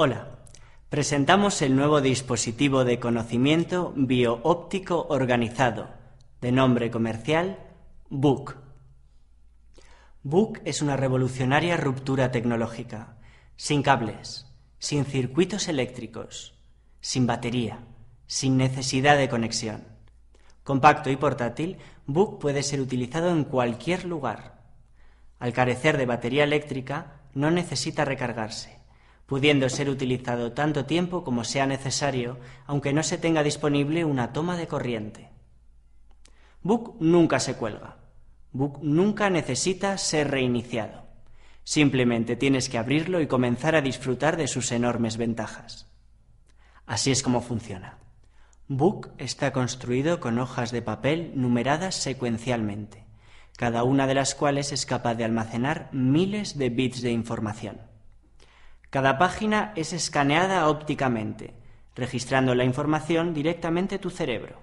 Hola, presentamos el nuevo dispositivo de conocimiento bio-óptico organizado, de nombre comercial BOOK. BOOK es una revolucionaria ruptura tecnológica, sin cables, sin circuitos eléctricos, sin batería, sin necesidad de conexión. Compacto y portátil, BOOK puede ser utilizado en cualquier lugar. Al carecer de batería eléctrica, no necesita recargarse pudiendo ser utilizado tanto tiempo como sea necesario, aunque no se tenga disponible una toma de corriente. Book nunca se cuelga. Book nunca necesita ser reiniciado. Simplemente tienes que abrirlo y comenzar a disfrutar de sus enormes ventajas. Así es como funciona. Book está construido con hojas de papel numeradas secuencialmente, cada una de las cuales es capaz de almacenar miles de bits de información. Cada página es escaneada ópticamente, registrando la información directamente tu cerebro.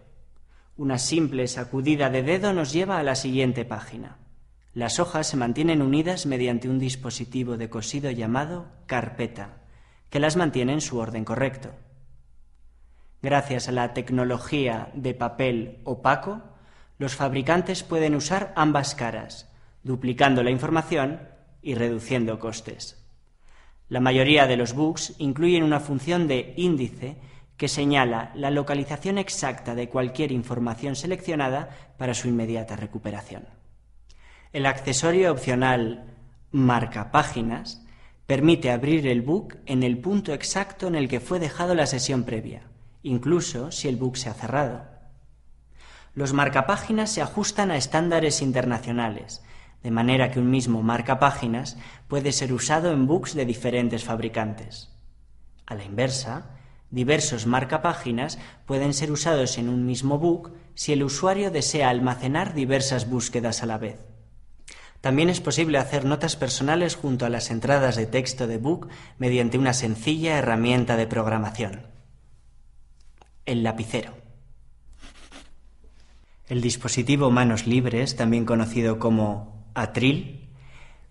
Una simple sacudida de dedo nos lleva a la siguiente página. Las hojas se mantienen unidas mediante un dispositivo de cosido llamado carpeta, que las mantiene en su orden correcto. Gracias a la tecnología de papel opaco, los fabricantes pueden usar ambas caras, duplicando la información y reduciendo costes. La mayoría de los books incluyen una función de índice que señala la localización exacta de cualquier información seleccionada para su inmediata recuperación. El accesorio opcional Marca Páginas permite abrir el book en el punto exacto en el que fue dejado la sesión previa, incluso si el book se ha cerrado. Los marcapáginas se ajustan a estándares internacionales de manera que un mismo marca páginas puede ser usado en books de diferentes fabricantes. A la inversa, diversos marca páginas pueden ser usados en un mismo book si el usuario desea almacenar diversas búsquedas a la vez. También es posible hacer notas personales junto a las entradas de texto de book mediante una sencilla herramienta de programación. El lapicero. El dispositivo manos libres, también conocido como atril,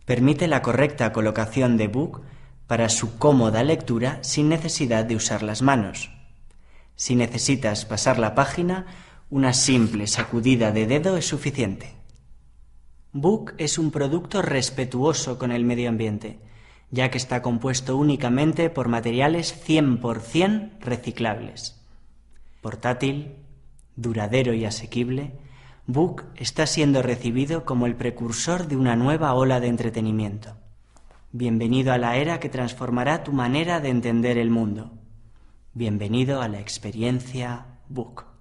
permite la correcta colocación de book para su cómoda lectura sin necesidad de usar las manos. Si necesitas pasar la página, una simple sacudida de dedo es suficiente. Book es un producto respetuoso con el medio ambiente, ya que está compuesto únicamente por materiales 100% reciclables. Portátil, duradero y asequible, Book está siendo recibido como el precursor de una nueva ola de entretenimiento. Bienvenido a la era que transformará tu manera de entender el mundo. Bienvenido a la experiencia Book.